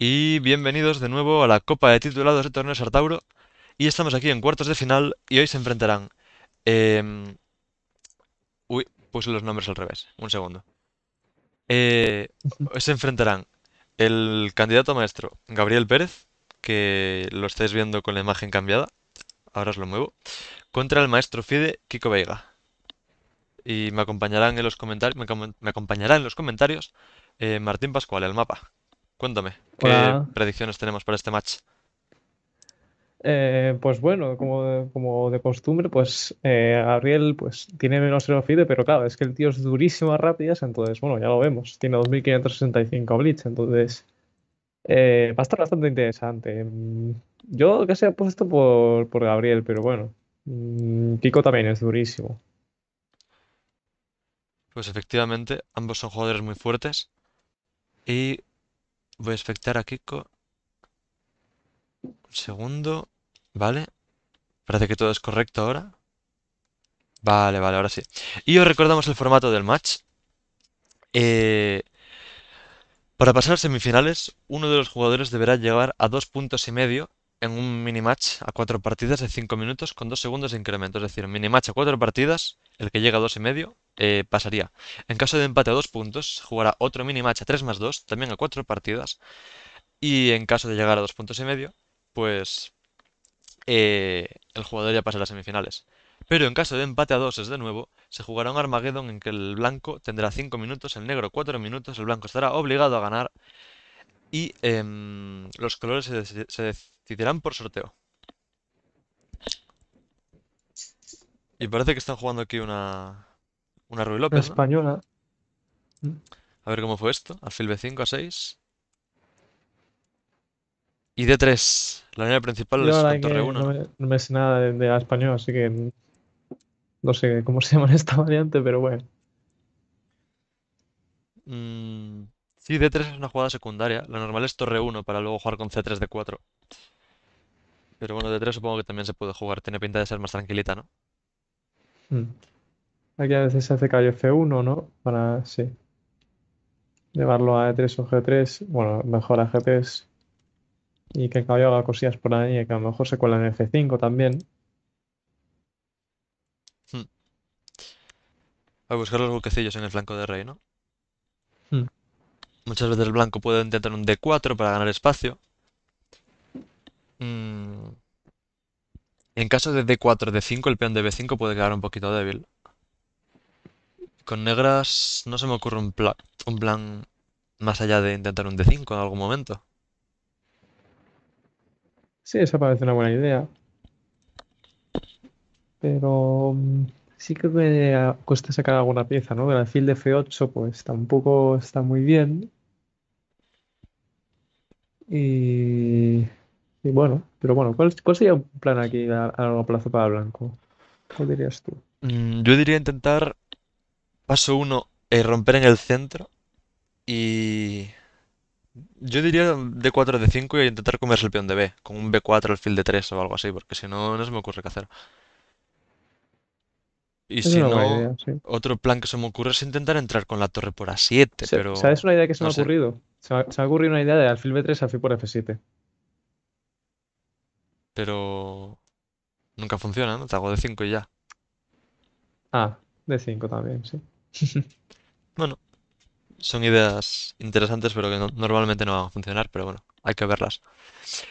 Y bienvenidos de nuevo a la Copa de Titulados de Torneo Sartauro. Y estamos aquí en cuartos de final y hoy se enfrentarán... Em, uy, puse los nombres al revés. Un segundo. Eh, se enfrentarán el candidato maestro, Gabriel Pérez, que lo estáis viendo con la imagen cambiada. Ahora os lo muevo. Contra el maestro Fide, Kiko Veiga. Y me acompañarán en los comentarios, me, acompañará en los comentarios eh, Martín Pascual, el mapa. Cuéntame, ¿qué predicciones tenemos para este match? Eh, pues bueno, como, de costumbre, pues eh, Gabriel pues, tiene menos feed, pero claro, es que el tío es durísimo a rápidas, entonces, bueno, ya lo vemos. Tiene 2565 Blitz, entonces eh, va a estar bastante interesante. Yo casi apuesto por, por Gabriel, pero bueno, mm, Kiko también es durísimo. Pues efectivamente, ambos son jugadores muy fuertes. Y Voy a esperar a Kiko. Un segundo. Vale. Parece que todo es correcto ahora. Vale, vale, ahora sí. Y os recordamos el formato del match. Eh, para pasar a semifinales, uno de los jugadores deberá llegar a dos puntos y medio en un mini-match a cuatro partidas de cinco minutos con dos segundos de incremento. Es decir, match a cuatro partidas, el que llega a dos y medio eh, pasaría. En caso de empate a dos puntos, jugará otro mini match a 3 más 2, también a cuatro partidas. Y en caso de llegar a dos puntos y medio, pues eh, el jugador ya pasa a las semifinales. Pero en caso de empate a 2 es de nuevo, se jugará un Armageddon en que el blanco tendrá 5 minutos, el negro 4 minutos, el blanco estará obligado a ganar y em, los colores se, decidirán por sorteo. Y parece que están jugando aquí una, una Ruy López. española. A ver cómo fue esto. Alfil B5 a 6. Y D3. La línea principal es torre 1. No me, sé nada de, español la española, así que. No sé cómo se llama esta variante, pero bueno. Mm, sí, D3 es una jugada secundaria. La normal es torre 1 para luego jugar con C3, D4. Pero bueno, D3 supongo que también se puede jugar. Tiene pinta de ser más tranquilita, ¿no? Mm. Aquí a veces se hace caballo F1, ¿no? Para, sí. Llevarlo a E3 o G3, bueno, mejor a G3. Y que el caballo haga cosillas por ahí, y que a lo mejor se cuela en F5 también. Hmm. A buscar los buquecillos en el flanco de rey, ¿no? Hmm. Muchas veces el blanco puede intentar un D4 para ganar espacio. Hmm. En caso de D4, D5, el peón de B5 puede quedar un poquito débil. Con negras no se me ocurre un, un plan más allá de intentar un D5 en algún momento. Sí, esa parece una buena idea. Pero mm, sí que me cuesta sacar alguna pieza, ¿no? El alfil de F8 pues tampoco está muy bien. Y, bueno, pero bueno, ¿cuál, sería un plan aquí a, largo plazo para Blanco? ¿Cuál dirías tú? Mm, yo diría intentar Paso 1, romper en el centro. Y. Yo diría D4, D5 y intentar comerse el peón de B. Con un B4, alfil de 3 o algo así, porque si no, no se me ocurre qué hacer. Y si no, otro plan que se me ocurre es intentar entrar con la torre por A7, pero... ¿Sabes una idea que se me ha ocurrido? Se me ha, se ocurrido una idea de alfil B3, alfil por F7. Pero... Nunca funciona, ¿no? Te hago D5 y ya. Ah, D5 también, sí. Bueno, son ideas interesantes, pero que normalmente no van a funcionar, pero bueno, hay que verlas.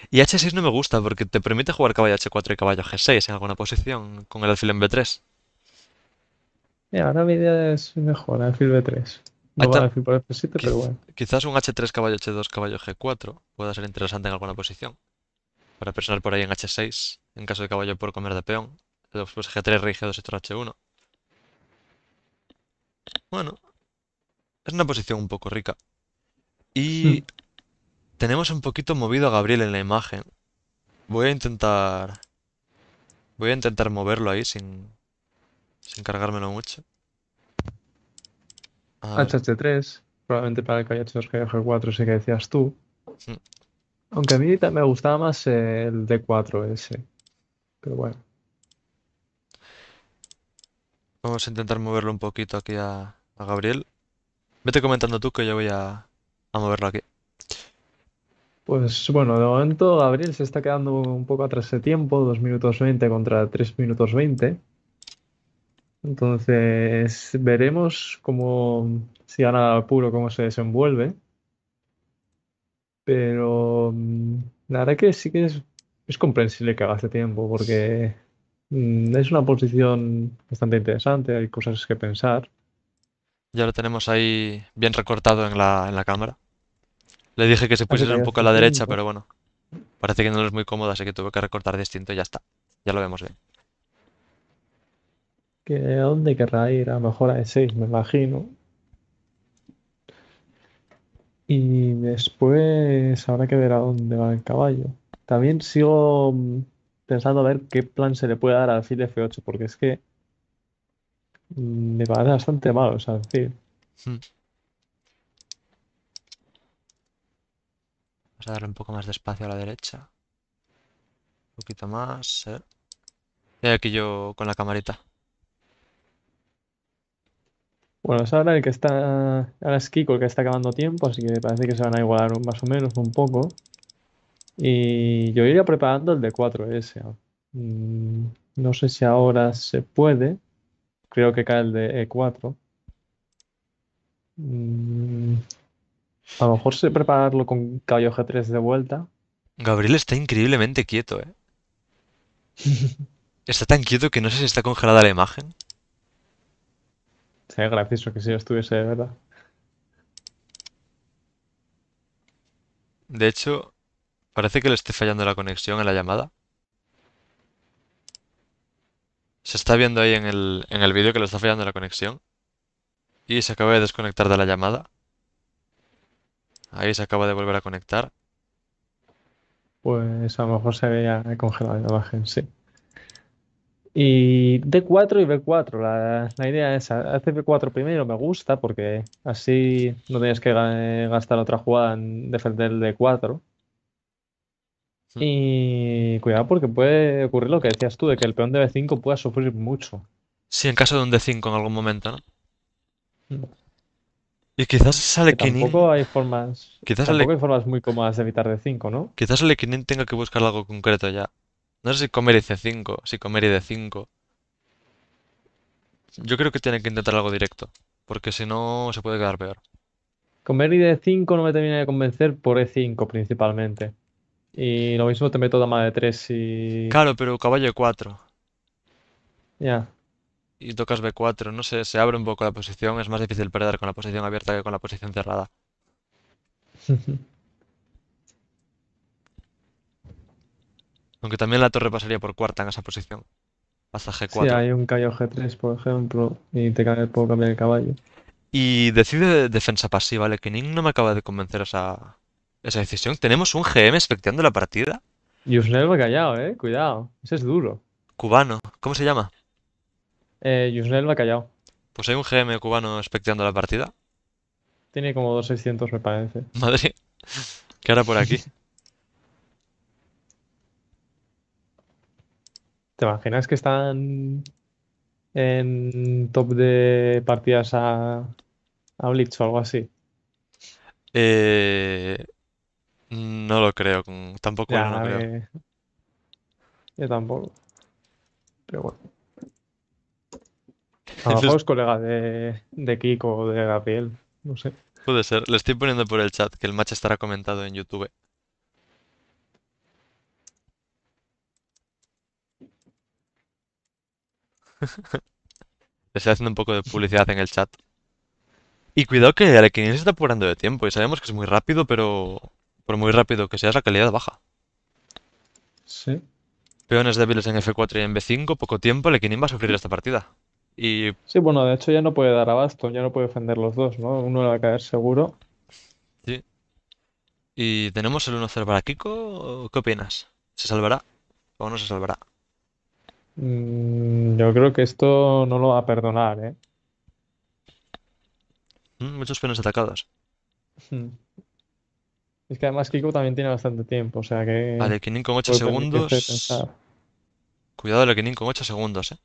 Y H6 no me gusta porque te permite jugar caballo H4 y caballo G6 en alguna posición con el alfil en B3. Y ahora mi idea es mejor, alfil B3. quizás un H3, caballo H2, caballo G4 pueda ser interesante en alguna posición. Para presionar por ahí en H6, en caso de caballo por comer de peón. Después G3, rey G2 y H1. Bueno, es una posición un poco rica. Y hmm. tenemos un poquito movido a Gabriel en la imagen. Voy a intentar... Voy a intentar moverlo ahí sin, sin cargármelo mucho. HH3, probablemente para el KH2 g 4 sí que decías tú. Hmm. Aunque a mí me gustaba más el D4S. Pero bueno. Vamos a intentar moverlo un poquito aquí a, Gabriel. Vete comentando tú que yo voy a, moverlo aquí. Pues bueno, de momento Gabriel se está quedando un poco atrás de tiempo, 2 minutos 20 contra 3 minutos 20. Entonces veremos cómo si gana puro cómo se desenvuelve. Pero mm, la verdad que sí que es, es comprensible que haga este tiempo, porque Mm, es una posición bastante interesante, hay cosas que pensar. Ya lo tenemos ahí bien recortado en la, cámara. Le dije que se pusiera un poco a la derecha, pero bueno, parece que no es muy cómoda así que tuve que recortar distinto y ya está. Ya lo vemos bien. ¿A dónde querrá ir? A lo mejor a E6, me imagino. Y después habrá que ver a dónde va el caballo. También sigo mm, pensando a ver qué plan se le puede dar al alfil F8, porque es que me parece bastante malo, o sea, decir hmm. Vamos a darle un poco más de espacio a la derecha. Un poquito más. Y aquí yo con la camarita. Bueno, ahora el que está. Ahora es Kiko el que está acabando tiempo, así que parece que se van a igualar más o menos un poco. Y yo iría preparando el d 4S. Mm, no sé si ahora se puede. Creo que cae el de E4. Mm, a lo mejor sé prepararlo con caballo G3 de vuelta. Gabriel está increíblemente quieto, ¿eh? está tan quieto que no sé si está congelada la imagen. Sería gracioso que si yo estuviese, de verdad. De hecho, Parece que le esté fallando la conexión en la llamada. Se está viendo ahí en el, vídeo que le está fallando la conexión. Y se acaba de desconectar de la llamada. Ahí se acaba de volver a conectar. Pues a lo mejor se había congelado la imagen, sí. Y D4 y B4, la, la idea es hacer B4 primero, me gusta, porque así no tienes que gastar otra jugada en defender el D4. Y cuidado porque puede ocurrir lo que decías tú, de que el peón de B5 pueda sufrir mucho. Sí, en caso de un D5 en algún momento, ¿no? Mm. Y quizás sale que Tampoco hay formas. Quizás tampoco hay formas muy cómodas de evitar D5, ¿no? Quizás el tenga que buscar algo concreto ya. No sé si comer y C5, si comer y D5. Yo creo que tiene que intentar algo directo, porque si no se puede quedar peor. Comer y D5 no me termina de convencer por E5 principalmente. Y lo mismo te meto dama de 3 y. Claro, pero caballo de 4. Ya. Y tocas B4, no sé, se abre un poco la posición, es más difícil perder con la posición abierta que con la posición cerrada. Aunque también la torre pasaría por cuarta en esa posición. Pasa G4. si hay un caballo G3, por ejemplo, y te puedo cambiar el caballo. Y decide defensa pasiva, ¿vale? Que Ning no me acaba de convencer esa, esa decisión. Tenemos un GM espectando la partida. Y Yusnel Bacallao, eh, cuidado, ese es duro. Cubano, ¿cómo se llama? Eh, Yusnel Bacallao. Pues hay un GM cubano espectando la partida. Tiene como 2600, me parece. Madre, ¿qué hará por aquí? ¿Te imaginas que están en top de partidas a, a Blitz o algo así? Eh, Mm, no lo creo, tampoco yo creo. Eh, yo tampoco. Pero bueno. A lo mejor es- colega de, Kiko o de Gabriel. No sé. puede ser. Lo estoy poniendo por el chat que el match estará comentado en YouTube. estoy haciendo un poco de publicidad en el chat. Y cuidado que Alekhine se está apurando de tiempo y sabemos que es muy rápido, pero por muy rápido que seas, la calidad baja. Sí. Peones débiles en F4 y en B5, poco tiempo, Lequinín va a sufrir esta partida. Y... Sí, bueno, de hecho ya no puede dar abasto, ya no puede defender los dos, ¿no? Uno le va a caer seguro. Sí. ¿Y tenemos el 1-0 para Kiko? ¿Qué opinas? ¿Se salvará o no se salvará? Mm, yo creo que esto no lo va a perdonar, ¿eh? Mm, muchos peones atacados. Hmm. Es que además Kiko también tiene bastante tiempo, o sea que. Vale, Kinin con 8 segundos. Cuidado el Kinin con 8 segundos, eh.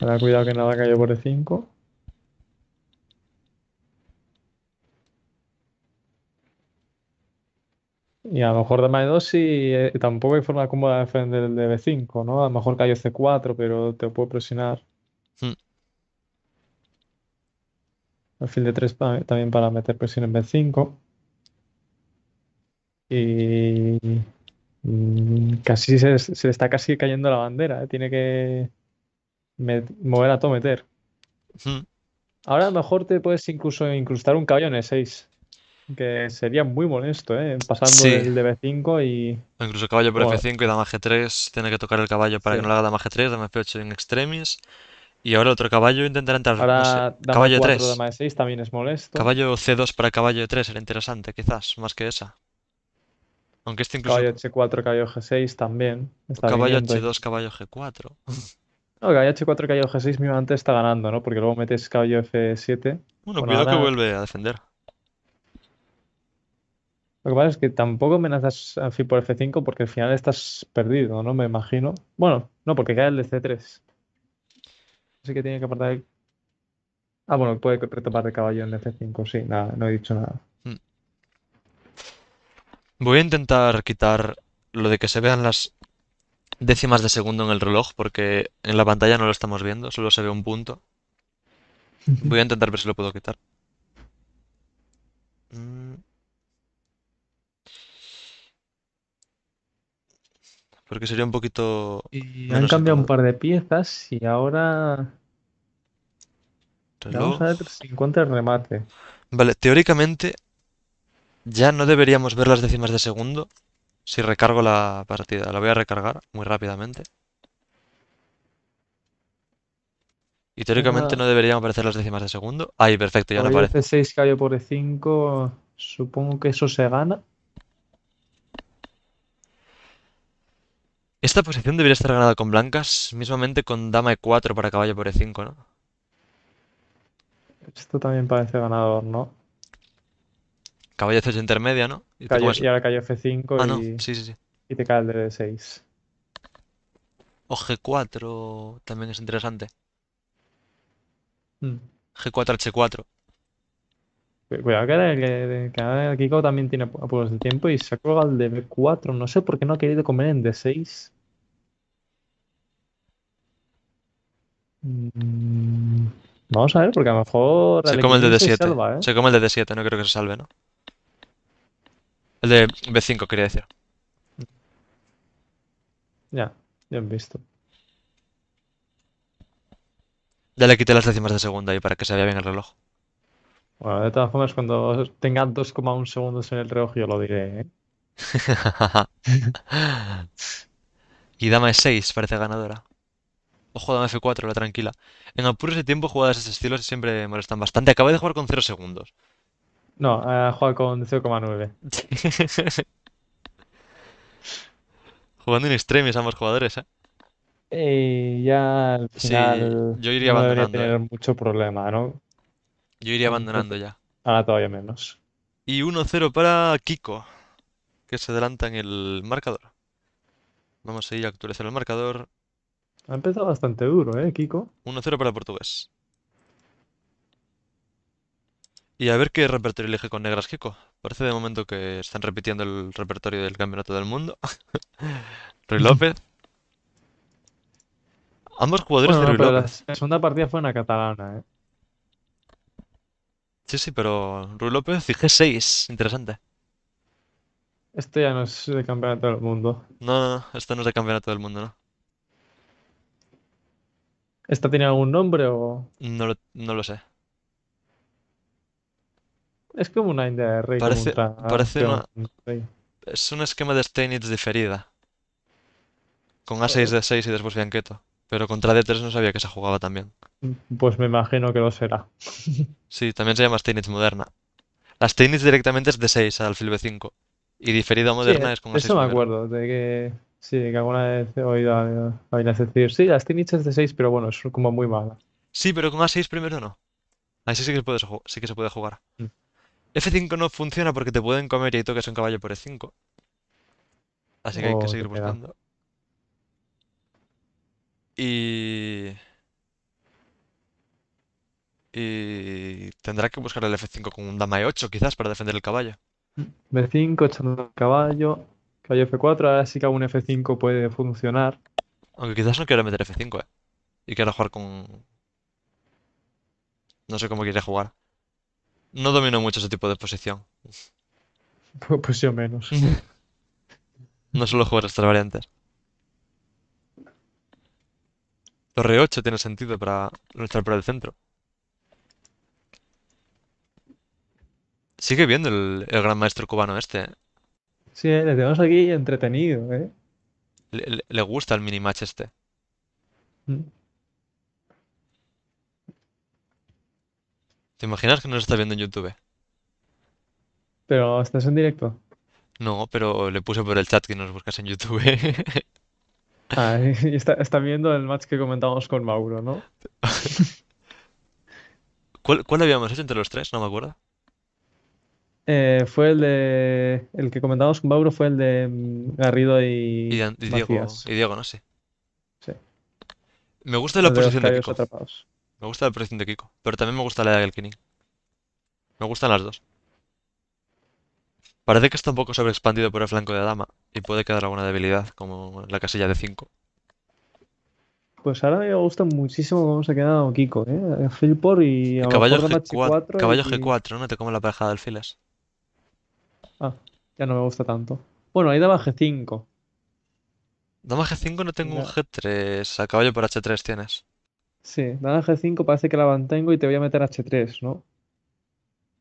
Ahora cuidado que nada cayó por e 5. Y a lo mejor de de 2 sí, eh, tampoco hay forma cómoda de defender el b 5 ¿no? A lo mejor cayó C4, pero te puedo presionar. Hmm alfil de 3 también para meter presión en B5. Y mm, casi se, le está casi cayendo la bandera, ¿eh? tiene que mover a todo meter. Ahora a lo mejor te puedes incluso incrustar un caballo en E6, que sería muy molesto, ¿eh? pasando el de B5 y... incluso caballo por F5 y dama G3, tiene que tocar el caballo para que no le haga dama G3, dame F8 en extremis. Y ahora otro caballo intentará entrar. caballo 3. de 6 también es molesto. Caballo C2 para caballo 3 era interesante, quizás, más que esa. Aunque este incluso. Caballo H4, caballo G6 también. caballo H2, caballo G4. No, caballo H4, caballo G6 antes está ganando, ¿no? Porque luego metes caballo F7. Bueno, cuidado que vuelve a defender. Lo que pasa es que tampoco amenazas a por F5 porque al final estás perdido, ¿no? Me imagino. Bueno, no, porque cae el de C3. Así que tiene que apartar el... Ah, bueno, puede retomar de caballo en F5, sí, nada, no he dicho nada. Hmm. Voy a intentar quitar lo de que se vean las décimas de segundo en el reloj, porque en la pantalla no lo estamos viendo, solo se ve un punto. Voy a intentar ver si lo puedo quitar. Mm. porque sería un poquito... Y han cambiado un par de piezas y ahora... Vamos a ver si encuentra el remate. Vale, teóricamente ya no deberíamos ver las décimas de segundo si recargo la partida. La voy a recargar muy rápidamente. Y teóricamente ah. no deberían aparecer las décimas de segundo. Ahí, perfecto, ya no aparece. 6 cayó por 5, e supongo que eso se gana. Esta posición debería estar ganada con blancas, mismamente con dama e4 para caballo por e5, ¿no? Esto también parece ganador, ¿no? Caballo c8 intermedia, ¿no? Y, ahora cayó f5 ah, y... te cae el d6. O g4 también es interesante. Mm. g4h4. Cuidado que el de Kiko también tiene apuros de tiempo y se ha colgado el de B4. No sé por qué no ha querido comer en D6. Mm, vamos a ver, porque a lo mejor. Se come el d 7 ¿eh? Se, come el d 7 no creo que se salve, ¿no? El de B5, quería decir. Mm. Ya, ya he visto. Ya le quité las décimas de segundo ahí para que se vea bien el reloj. Bueno, de todas formas, cuando tenga 2,1 segundos en el reloj, yo lo diré. ¿eh? y dama es 6, parece ganadora. Ojo, en F4, la tranquila. En apuros de tiempo, jugadas de ese estilo siempre molestan bastante. Acabé de jugar con 0 segundos. No, he eh, jugado con 0,9. Jugando en extremis ambos jugadores, ¿eh? ya al final. Sí, yo iría abandonando. ¿eh? tener mucho problema, ¿no? Yo iría abandonando ya. Ahora todavía menos. Y 1-0 para Kiko, que se adelanta en el marcador. Vamos a ir a actualizar el marcador. Ha empezado bastante duro, ¿eh, Kiko? 1-0 para portugués. Y a ver qué repertorio elige con Negras Kiko. Parece de momento que están repitiendo el repertorio del Campeonato del Mundo. Rui López. Ambos jugadores de la segunda partida fue una catalana, ¿eh? Sí, sí, pero Rui López y 6 Interesante. Esto ya no es de campeonato del mundo. No, no, no. Esto no es de Campeonato del Mundo, ¿no? ¿Esta tiene algún nombre o...? No lo, sé. Es como una idea de Rey. Parece, una... Es un esquema de Steinitz diferida. Con A6 de 6 y después Bianqueto. Pero contra D3 no sabía que se jugaba también. Pues me imagino que lo será. Sí, también se llama Steinitz moderna. La Steinitz directamente es de 6 al fil B5. Y diferida moderna es con A6 Eso me acuerdo, de que Sí, que alguna vez he oído a, decir, sí, las Teen de 6, pero bueno, es como muy mala. Sí, pero con A6 primero no. A6 sí que se puede, sí que se puede jugar. Mm. F5 no funciona porque te pueden comer y tocas un caballo por E5. Así que hay que oh, seguir buscando. Y... Y tendrá que buscar el F5 con un dama E8 quizás para defender el caballo. B5, echando el caballo, que hay F4, ahora sí que un F5 puede funcionar. Aunque quizás no quiera meter F5, ¿eh? Y quiera jugar con... No sé cómo quiere jugar. No domino mucho ese tipo de posición. Pues, yo menos. no suelo jugar estas variantes. Torre 8 tiene sentido para luchar por el centro. Sigue viendo el gran maestro cubano este. ¿eh? Sí, eh, le tenemos aquí entretenido, ¿eh? Le, gusta el mini match este. Mm. ¿Te imaginas que nos está viendo en YouTube? Pero estás en directo. No, pero le puse por el chat que nos buscas en YouTube. Ah, y está, viendo el match que comentábamos con Mauro, ¿no? cuál habíamos hecho entre los tres? No me acuerdo. Eh, fue el de. El que comentamos con Bauro fue el de mm, Garrido y. Y, Diego, no sé. Sí. Me gusta la posición de, Kiko. Me gusta la posición de Kiko, pero también me gusta la de Kinin. Me gustan las dos. Parece que está un poco sobreexpandido por el flanco de Adama y puede quedar alguna debilidad, como la casilla de 5. Pues ahora me gusta muchísimo cómo se ha quedado Kiko, ¿eh? y... Caballo G4, caballo g no te come la pareja de alfiles. Ah, ya no me gusta tanto. Bueno, ahí daba G5. Dama G5 no tengo un G3. A caballo por H3 tienes. Sí, dama G5 parece que la mantengo y te voy a meter H3, ¿no?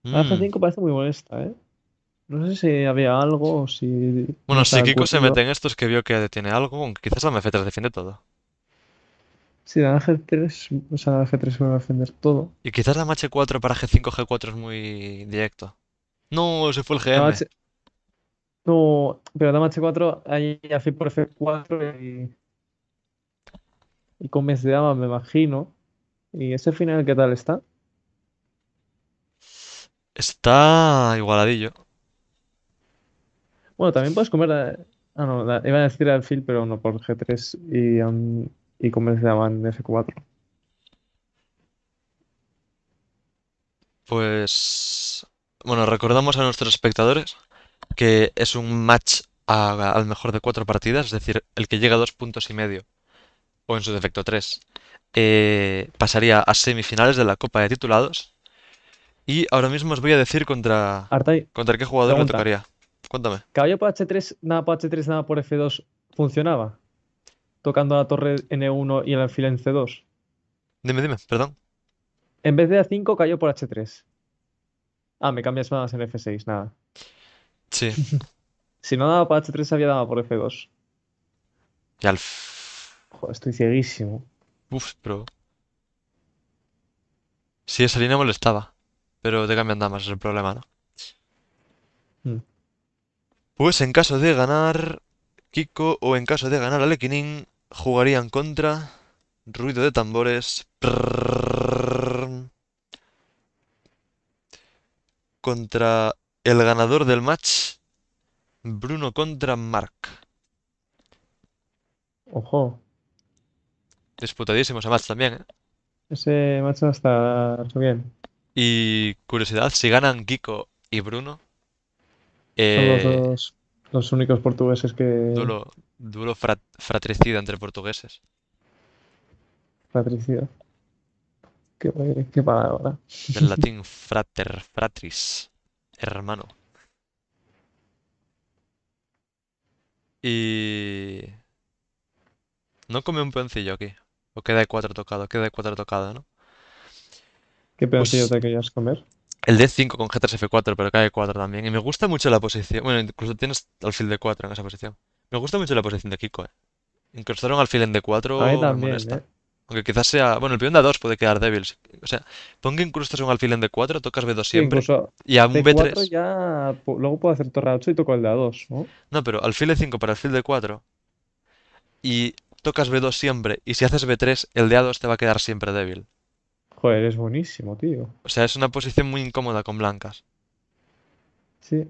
Daba mm. G5 parece muy molesta, ¿eh? No sé si había algo o si Bueno, si Kiko se mete en esto es que vio que detiene algo, aunque quizás la f 3 defiende todo. Sí, dama G3, o sea, la G3 me va a defender todo. Y quizás la H4 para G5, G4 es muy directo. No, se fue el GM. No, pero Dama H4 ahí ya por F4 y, y con de Dama, me imagino. ¿Y ese final qué tal está? Está igualadillo. Bueno, también puedes comer. Eh, ah, no, iba a decir alfil, pero no, por G3 y, um, de Dama en F4. Pues. Bueno, recordamos a nuestros espectadores que es un match al mejor de cuatro partidas, es decir, el que llega a dos puntos y medio, o en su defecto tres, eh, pasaría a semifinales de la Copa de Titulados. Y ahora mismo os voy a decir contra, contra qué jugador lo tocaría. Cuéntame. caballo por H3, nada por H3, nada por F2, ¿funcionaba? Tocando la torre N1 y el alfil en C2. Dime, dime, perdón. En vez de A5, cayó por H3. Ah, me cambias más en F6, nada. Sí. si no daba para H3, había dado por F2. Y al. Joder, estoy cieguísimo. Uf, pero. Sí, esa línea molestaba. Pero te cambian damas, es el problema, ¿no? Hmm. Pues en caso de ganar Kiko o en caso de ganar Alekinin, jugarían contra Ruido de tambores. contra el ganador del match, Bruno contra Mark. Ojo. Disputadísimo ese match también, ¿eh? Ese match va a bien. Y curiosidad, si ganan Kiko y Bruno... Son los, eh, únicos portugueses que... Duelo, fratricida entre portugueses. fratricida Qué, palabra. Del latín frater, fratris, hermano. Y... No come un peoncillo aquí. O queda de cuatro tocado, queda de cuatro tocado, ¿no? ¿Qué pues peoncillo te querías comer? El D5 con G3 F4, pero cae 4 también. Y me gusta mucho la posición. Bueno, incluso tienes alfil de 4 en esa posición. Me gusta mucho la posición de Kiko, eh. un alfil en D4. Aunque quizás sea. Bueno, el peón de A2 puede quedar débil. O sea, pon que incrustas un alfil en D4, tocas B2 siempre. y a un B3. Ya, luego puedo hacer torre A8 y toco el de A2, ¿no? No, pero alfil E5 para alfil D4. Y tocas B2 siempre. Y si haces B3, el de A2 te va a quedar siempre débil. Joder, es buenísimo, tío. O sea, es una posición muy incómoda con blancas. Sí.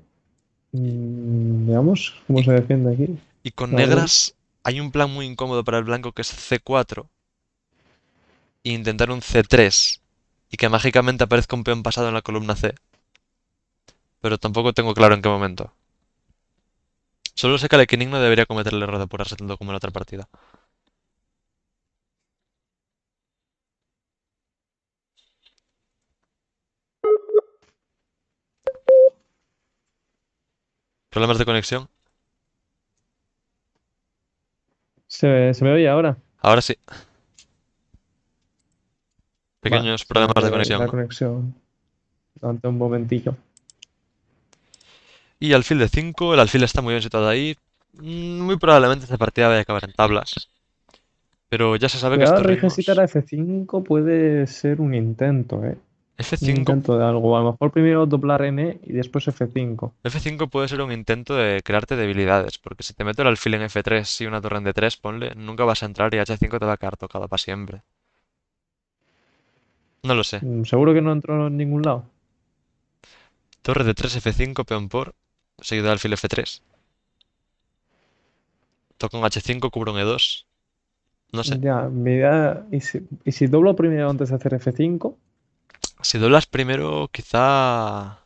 Mm, veamos cómo se defiende aquí. Y con negras hay un plan muy incómodo para el blanco que es C4 e intentar un C3 y que mágicamente aparezca un peón pasado en la columna C. Pero tampoco tengo claro en qué momento. Solo sé que el no debería cometer el error de apurarse tanto como en la otra partida. ¿Problemas de conexión? Se, se me oye ahora. Ahora sí. Pequeños problemas de conexión. La Durante un momentillo. Y alfil de 5, el alfil está muy bien situado ahí. Mm, muy probablemente esta partida vaya a acabar en tablas. Pero ya se sabe que F5 puede ser un intento, ¿eh? F5... Un intento de algo. A lo mejor primero doblar N y después F5. F5 puede ser un intento de crearte debilidades, porque si te meto el alfil en F3 y una torre en D3, ponle, nunca vas a entrar y H5 te va a quedar tocado para siempre. No lo sé. Mm, seguro que no entró en ningún lado. Torre de 3 F5, peón por, seguido de alfil F3. Toco un H5, cubro un E2. No sé. Ya, mi idea. ¿Y si, doblo primero antes de hacer F5? Si doblas primero, quizá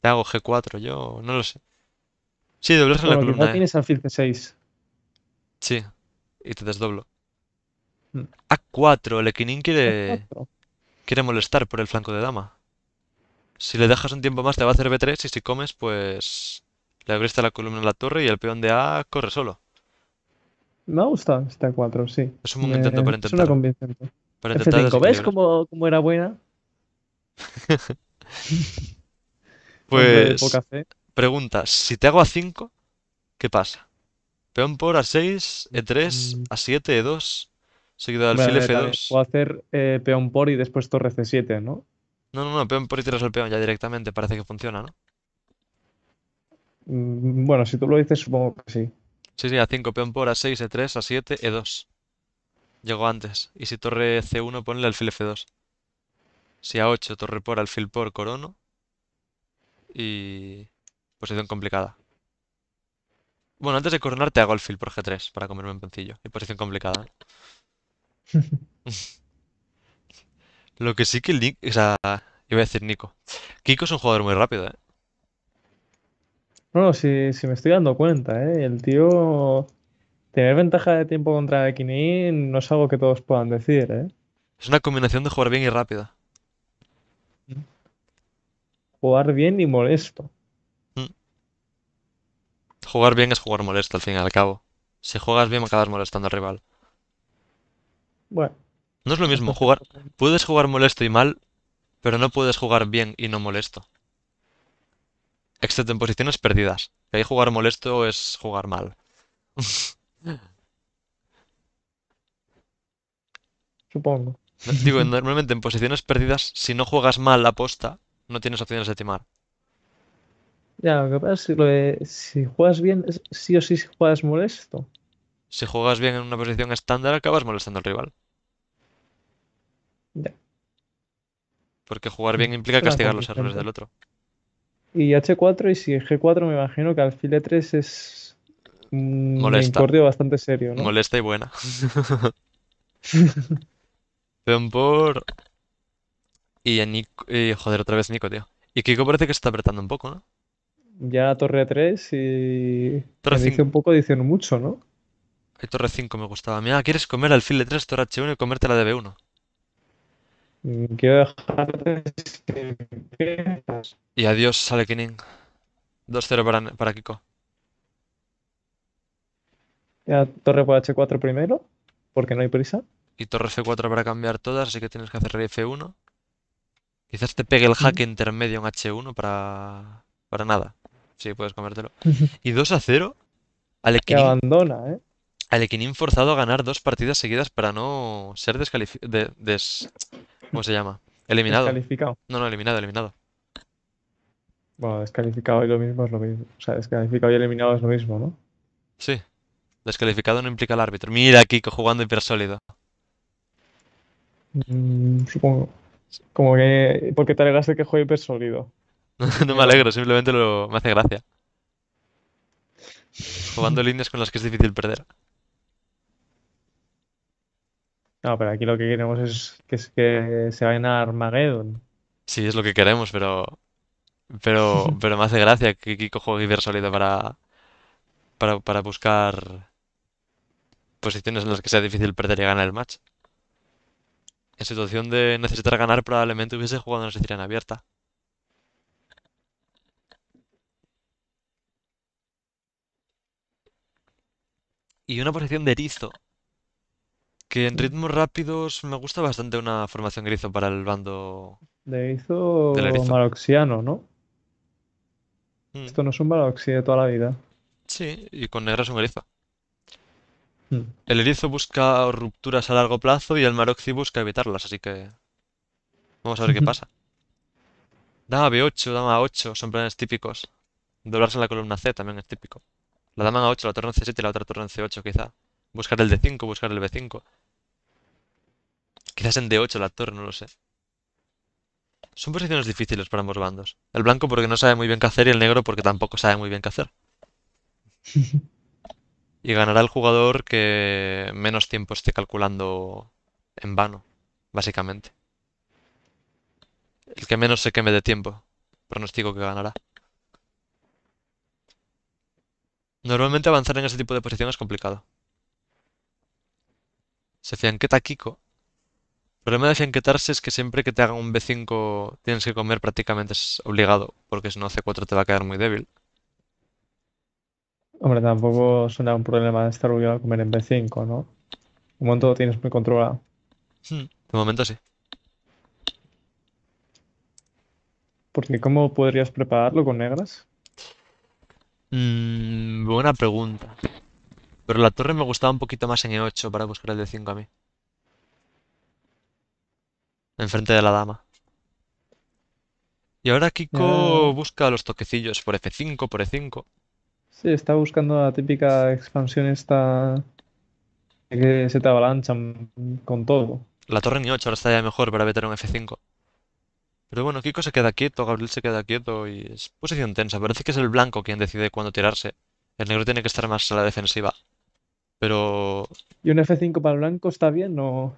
te hago G4, yo no lo sé. Sí, doblas en la columna. no e. tienes alfil C6. Sí, y te desdoblo. Mm. A4, el quiere. a Quiere molestar por el flanco de dama. Si le dejas un tiempo más te va a hacer B3 y si comes, pues... Le abriste la columna a la torre y el peón de A corre solo. Me gusta este A4, sí. Es un intento eh, para intentar. Es una convincente. Para intentar ¿ves cómo, era buena? pues... pues pregunta, si te hago A5, ¿qué pasa? Peón por A6, E3, A7, E2 seguido al alfil F2. Puedo hacer eh, peón por y después torre C7, ¿no? No, no, no, peón por y tiras el peón ya directamente, parece que funciona, ¿no? Mm, bueno, si tú lo dices, supongo que sí. Sí, sí, A5, peón por, A6, E3, A7, E2. Llegó antes. Y si torre C1, ponle alfil F2. Si A8, torre por, alfil por, corono. Y... Posición complicada. Bueno, antes de coronar te hago alfil por G3 para comerme un pencillo. Y posición complicada. ¿eh? Lo que sí que el Nick, o sea, iba a decir Nico. Kiko es un jugador muy rápido, ¿eh? Bueno, si, me estoy dando cuenta, ¿eh? El tío... Tener ventaja de tiempo contra Kini no es algo que todos puedan decir, ¿eh? Es una combinación de jugar bien y rápido. Jugar bien y molesto. Mm. Jugar bien es jugar molesto al fin y al cabo. Si juegas bien, acabas molestando al rival. Bueno. No es lo mismo jugar. Pues, puedes jugar molesto y mal, pero no puedes jugar bien y no molesto. Excepto en posiciones perdidas. Que ahí jugar molesto es jugar mal. Supongo. Digo, normalmente en posiciones perdidas, si no juegas mal la posta, no tienes opciones de timar. Ya, lo que pasa es que si juegas bien, sí o sí juegas molesto si juegas bien en una posición estándar, acabas molestando al rival. Ya. Porque jugar bien implica castigar los errores del otro. Y H4 y si G4 me imagino que alfil 3 es un mm, Molesta. incordio bastante serio, ¿no? Molesta y buena. Peón por... Y, a Nico... y joder, otra vez Nico, tío. Y Kiko parece que se está apretando un poco, ¿no? Ya torre 3 y... Torre dice un poco diciendo mucho, ¿no? Hay torre 5 me gustaba. Mira, ¿quieres comer alfil de 3, torre H1 y comerte la de B1? Mm, quiero dejarte Y adiós, sale 2-0 para, Kiko. Ya, torre por H4 primero, porque no hay prisa. Y torre F4 para cambiar todas, así que tienes que hacer F1. Quizás te pegue el hack intermedio en H1 para, nada. Sí, puedes comértelo. Y 2 0. Ale que abandona, ¿eh? al forzado a ganar dos partidas seguidas para no ser descalificado. ¿Cómo se llama? Eliminado. Descalificado. No, no, eliminado, eliminado. Bueno, descalificado y lo mismo es lo mismo. O sea, descalificado y eliminado es lo mismo, ¿no? Sí. Descalificado no implica al árbitro. Mira, Kiko jugando hipersólido. sólido mm, supongo. Como que. ¿Por qué te alegraste que juegue hipersólido? no, no me alegro, simplemente lo... me hace gracia. Jugando líneas con las que es difícil perder. No, pero aquí lo que queremos es que, se vayan a Armageddon. Sí, es lo que queremos, pero. Pero, pero me hace gracia que Kiko juegue Iber para, para, para buscar posiciones en las que sea difícil perder y ganar el match. En situación de necesitar ganar, probablemente hubiese jugado en Siciliana abierta. Y una posición de erizo que en ritmos rápidos me gusta bastante una formación erizo para el bando. De erizo. Maroxiano, ¿no? Mm. Esto no es un Maroxi de toda la vida. Sí, y con es un erizo. Mm. El erizo busca rupturas a largo plazo y el Maroxi busca evitarlas, así que. Vamos a ver qué pasa. Dama B8, dama A8, son planes típicos. Doblarse en la columna C también es típico. La dama A8, la torre en C7 y la otra torre en C8, quizá. Buscar el D5, buscar el B5. Quizás en D8 la torre, no lo sé. Son posiciones difíciles para ambos bandos. El blanco porque no sabe muy bien qué hacer y el negro porque tampoco sabe muy bien qué hacer. Y ganará el jugador que menos tiempo esté calculando en vano, básicamente. El que menos se queme de tiempo. Pronostico que ganará. Normalmente avanzar en ese tipo de posición es complicado se fianqueta Kiko. El problema de fianquetarse es que siempre que te hagan un B5 tienes que comer prácticamente es obligado, porque si no C4 te va a quedar muy débil. Hombre, tampoco suena un problema de estar obligado a comer en B5, ¿no? De momento lo tienes muy controlado. Hmm, de momento sí. Porque ¿cómo podrías prepararlo con negras? Mm, buena pregunta. Pero la torre me gustaba un poquito más en E8 para buscar el D5 a mí. Enfrente de la dama. Y ahora Kiko eh. busca los toquecillos por F5, por E5. Sí, está buscando la típica expansión esta que se te avalanchan con todo. La torre en E8 ahora está mejor para meter un F5. Pero bueno, Kiko se queda quieto, Gabriel se queda quieto y es posición tensa. Parece que es el blanco quien decide cuándo tirarse. El negro tiene que estar más a la defensiva. Pero. ¿Y un F5 para el blanco está bien? No.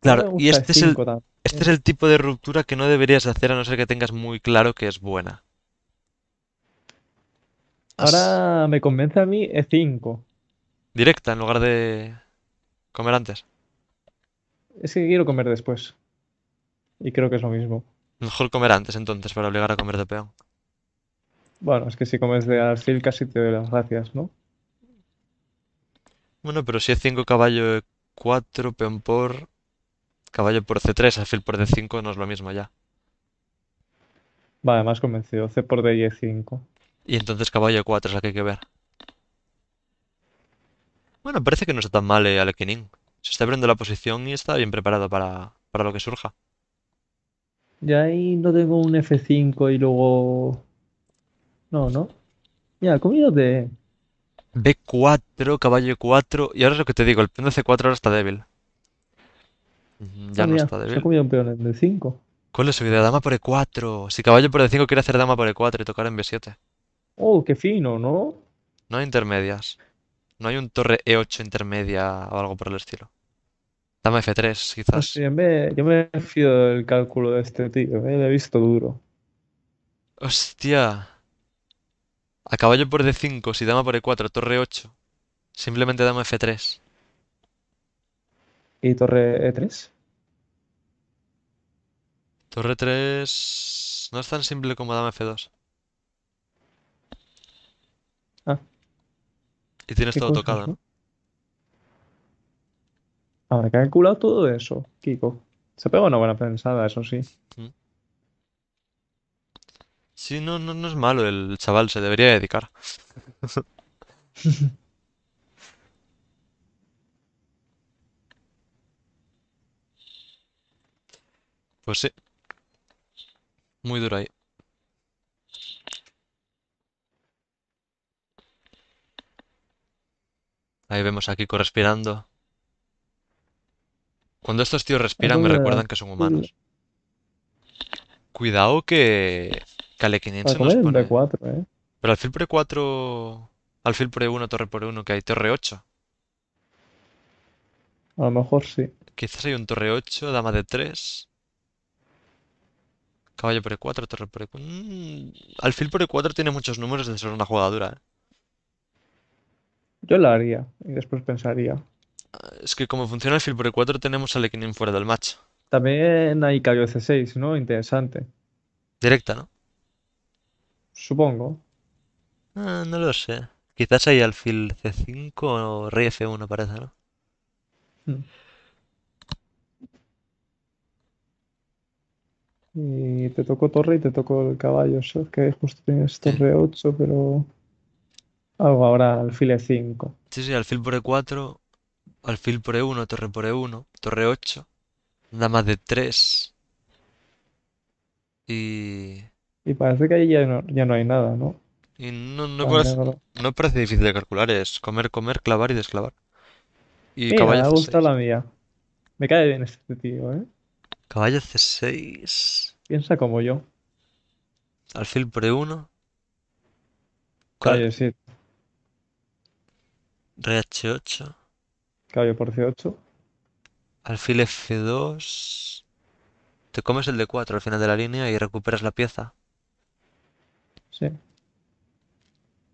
Claro, y este es, el, este es el tipo de ruptura que no deberías hacer a no ser que tengas muy claro que es buena. Ahora me convence a mí E5. Directa en lugar de comer antes. Es que quiero comer después. Y creo que es lo mismo. Mejor comer antes entonces para obligar a comer de peón. Bueno, es que si comes de alfil casi te doy las gracias, ¿no? Bueno, pero si es 5 caballo E4, peón por... Caballo por C3, alfil por D5 no es lo mismo ya. Vale, más convencido. C por D y E5. Y entonces caballo E4 es que hay que ver. Bueno, parece que no está tan mal eh, Se está abriendo la posición y está bien preparado para, para lo que surja. Ya ahí no tengo un F5 y luego... No, ¿no? Ya, comido de... B4, caballo 4. Y ahora es lo que te digo, el peón de C4 ahora está débil. Ya no está débil. Se ha comido un peón en D5. ¿Cuál es su idea? Dama por E4. Si caballo por D5 e quiere hacer dama por E4 y tocar en B7. Oh, qué fino, ¿no? No hay intermedias. No hay un torre E8 intermedia o algo por el estilo. Dama F3, quizás. yo, me, yo, me, fío del cálculo de este tío. Me eh, lo he visto duro. Hostia. A caballo por D5, si dama por E4, torre 8. Simplemente dama F3. ¿Y torre E3? Torre 3 no es tan simple como dama F2. Ah. Y tienes todo tocado, ¿no? ha calculado todo eso, Kiko. Se pega una buena pensada, eso sí. Sí, no, no, no es malo el chaval, se debería dedicar. Pues sí. Muy duro ahí. Ahí vemos a Kiko respirando. Cuando estos tíos respiran me recuerdan que son humanos. Cuidado que Cale 500 nos 4 eh? Pero alfil por E4... Alfil por E1, torre por E1, que hay torre 8. A lo mejor sí. Quizás hay un torre 8, dama de 3. Caballo por E4, torre por E4. alfil por E4 tiene muchos números de ser una jugadura. Eh. Yo la haría y después pensaría. Ah, es que como funciona alfil por E4 tenemos al Equinin fuera del match. También hay caballo C6, ¿no? Interesante. Directa, ¿no? supongo. Ah, no lo sé. Quizás hay alfil C5 o rey F1 parece, ¿no? Y te tocó torre y te tocó el caballo, ¿sabes? que justo tienes torre 8, pero... Algo ahora, alfil E5. Sí, sí, alfil por E4, alfil por E1, torre por E1, torre 8, más de 3. Y... Y parece que ahí ya no, ya no hay nada, ¿no? Y no, no, parece, no difícil de calcular, es comer, comer, clavar y desclavar. Y Mira, me gusta la mía. Me cae bien este tío, ¿eh? Caballo C6. Piensa como yo. Alfil pre 1. Caballo 7. Rey H8. Caballo por C8. Alfil F2. Te comes el D4 al final de la línea y recuperas la pieza.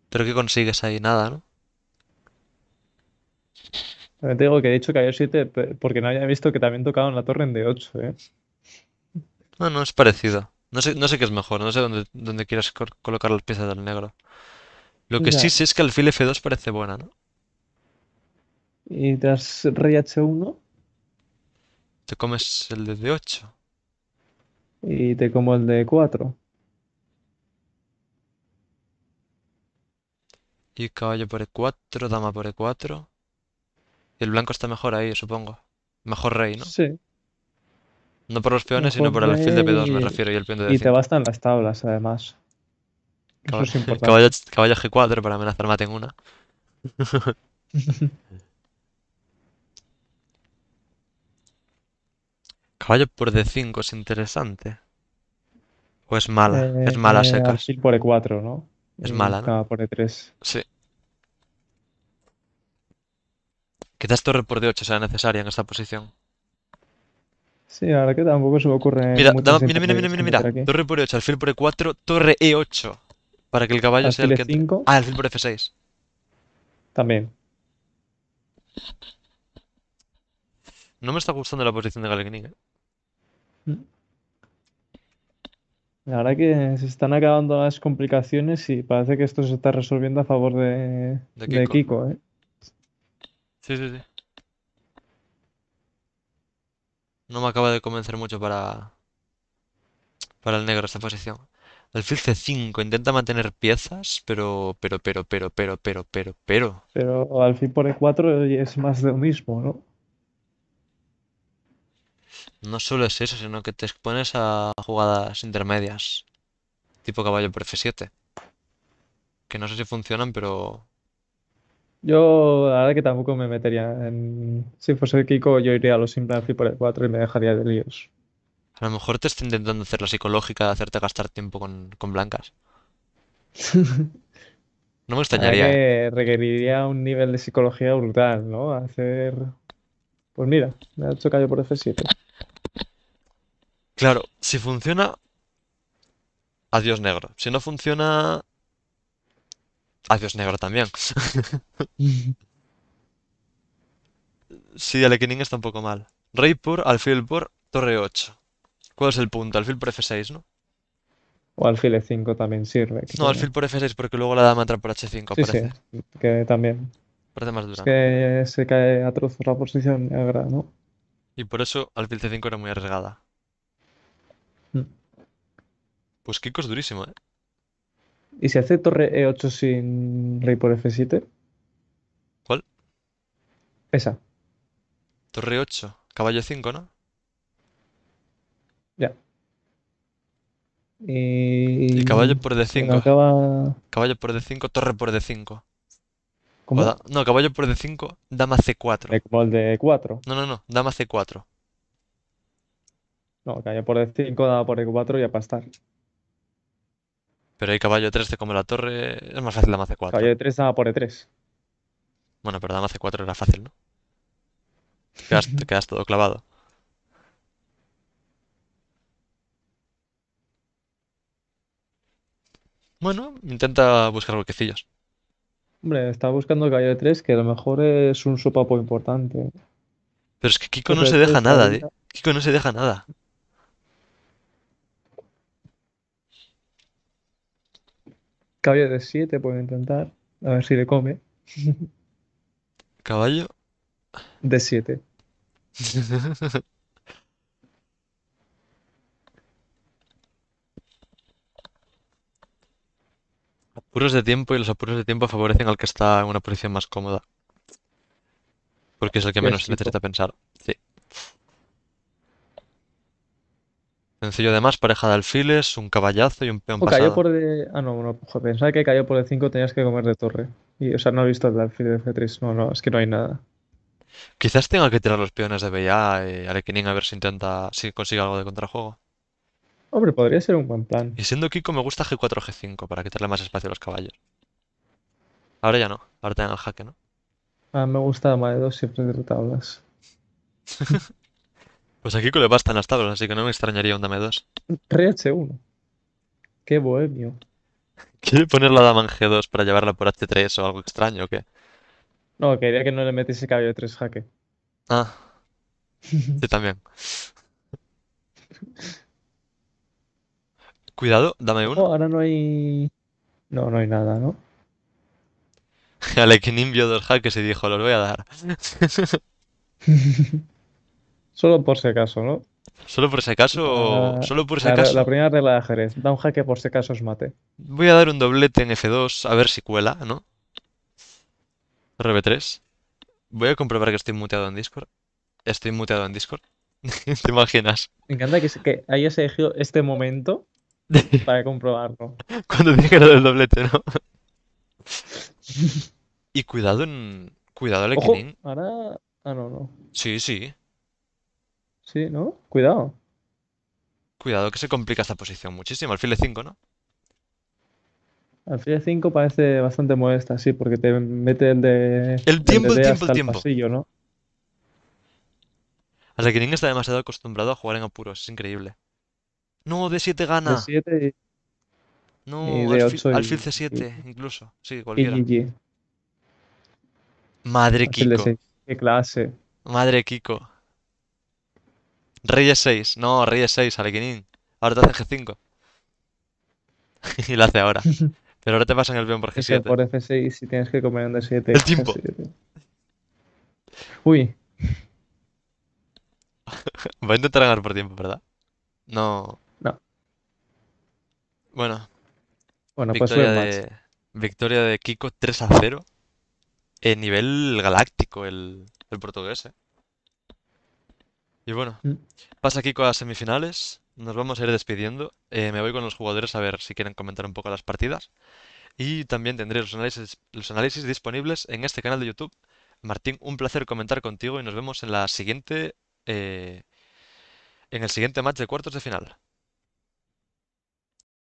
Pero que consigues ahí? Nada, ¿no? También te digo que he dicho que había 7 porque no había visto que también tocaban la torre en D8, ¿eh? No, no, es parecido. No sé, no sé qué es mejor, no sé dónde, quieras colocar las piezas del negro. Lo que sí sé es que alfil F2 parece buena, ¿no? ¿Y te das rey H1? Te comes el de D8. Y te como el de 4. Y caballo por E4, dama por E4. Y el blanco está mejor ahí, supongo. Mejor rey, ¿no? Sí. No por los peones, sino por el alfil de P2, me refiero, y el peón de d Y te bastan las tablas, además. Eso es importante. Caballo, G4 para amenazar mate en una. caballo por D5 es interesante. ¿O es mala? Eh, es mala eh, seca. por E4, ¿no? Es mala, ¿no? por E3. Sí. Quizás torre por D8 sea necesaria en esta posición. Sí, ahora que tampoco se me ocurre. Mira, mira, mira, mira, mira, mira. Torre por E8, alfil por E4, torre E8. Para que el caballo sea el que. E ah, alfil por F6. También. No me está gustando la posición de Galegniga. ¿eh? Mm. La verdad que se están acabando las complicaciones y parece que esto se está resolviendo a favor de, de Kiko. ¿eh? Sí, sí, sí. No me acaba de convencer mucho para, para el negro esta posición. Alfil C5 intenta mantener piezas, pero, pero, pero, pero, pero, pero, pero, pero. Pero alfil por E4 es más de lo mismo, ¿no? no solo es eso, sino que te expones a jugadas intermedias, tipo caballo por F7, que no sé si funcionan, pero... Yo la verdad que tampoco me metería en... Si fuese Kiko, yo iría a los Simple por 4 y me dejaría de líos. A lo mejor te está intentando hacer la psicológica de hacerte gastar tiempo con, blancas. No me extrañaría. ¿eh? requeriría un nivel de psicología brutal, ¿no? Hacer. Pues mira, me ha hecho callo por F7. Claro, si funciona, adiós negro. Si no funciona, adiós negro también. Sí, Alekining está un poco mal. Rey por, alfil por, torre 8. ¿Cuál es el punto? Alfil por F6, ¿no? O alfil E5 también sirve. No, alfil por F6 porque luego la dama entra por H5, Sí, sí, que también. Parece más Es que se cae a trozos la posición negra, ¿no? Y por eso alfil C5 era muy arriesgada. Pues Kiko es durísimo, ¿eh? ¿Y si hace torre E8 sin rey por F7? ¿Cuál? Esa. Torre 8, e caballo 5, ¿no? Ya. Y, caballo por D5. Caballo por D5, torre por D5. ¿Cómo? No, caballo por D5, dama C4. Eh, el de 4 No, no, no, dama C4. No, caballo por D5, daba por E4 y a pastar. Pero hay caballo 3 te come la torre, es más fácil dama C4. Caballo 3 daba por E3. Bueno, pero dama C4 era fácil, ¿no? Te quedas, todo clavado. Bueno, intenta buscar huequecillos. Hombre, está buscando caballo 3, que a lo mejor es un sopapo importante. Pero es que Kiko no se deja nada, eh. Kiko no se deja nada. Caballo de 7 puede intentar. A ver si le come. Caballo. De 7. apuros de tiempo y los apuros de tiempo favorecen al que está en una posición más cómoda. Porque es el que pues menos le necesita pues. pensar. Sí. Sencillo de más, pareja de alfiles, un caballazo y un peón o por Ah, no, no, pensaba que cayó por el 5 tenías que comer de torre. Y, o sea, no he visto el alfil de F3. No, no, es que no hay nada. Quizás tenga que tirar los peones de BA y Arequinín a ver si intenta, si consigue algo de contrajuego. Hombre, podría ser un buen plan. Y siendo Kiko me gusta G4, G5 para quitarle más espacio a los caballos. Ahora ya no, ahora tengan el jaque, ¿no? Ah, me gusta más de dos siempre entre tablas. Pues aquí que le bastan las tablas, así que no me extrañaría un dame 2. ¡Re-H1! 1 Qué bohemio. ¿Quiere poner la dama en G2 para llevarla por H3 o algo extraño o qué? No, quería que no le metiese cabello de 3 jaque. Ah. Yo también. Cuidado, dame uno. No, ahora no hay. No, no hay nada, ¿no? qué vio dos jaques y dijo, los voy a dar. Solo por si acaso, ¿no? Solo por si acaso. solo por si acaso. La, primera regla de Jerez. Da un jaque por si acaso os mate. Voy a dar un doblete en F2 a ver si cuela, ¿no? RB3. Voy a comprobar que estoy muteado en Discord. Estoy muteado en Discord. ¿Te imaginas? Me encanta que, hayas elegido este momento para comprobarlo. Cuando dije lo del doblete, ¿no? y cuidado en. Cuidado al Ahora. Ah, no, no. Sí, sí. Sí, ¿no? Cuidado. Cuidado que se complica esta posición muchísimo. Alfil de 5 ¿no? Alfil E5 parece bastante modesta, sí, porque te mete de. El tiempo, el, tiempo, el tiempo. Pasillo, ¿no? Ning está demasiado acostumbrado a jugar en apuros, es increíble. No, D7 gana. No, alfil, C7, incluso. Sí, cualquiera. Madre Kiko. Qué clase. Madre Kiko. Reyes 6. No, Reyes 6, Alequinín. Ahora te hace G5. y lo hace ahora. Pero ahora te pasan el peón por G7. Por F6 si tienes que comer un D7. El tiempo. Uy. Va a intentar ganar por tiempo, ¿verdad? No. No. Bueno. Bueno, pues victoria pues de... Victoria de Kiko 3 a 0. En nivel galáctico el, el portugués, ¿eh? Y bueno, mm. pasa aquí con las semifinales. Nos vamos a ir despidiendo. Eh, me voy con los jugadores a ver si quieren comentar un poco las partidas. Y también tendré los análisis, los análisis disponibles en este canal de YouTube. Martín, un placer comentar contigo y nos vemos en la siguiente. Eh, en el siguiente match de cuartos de final.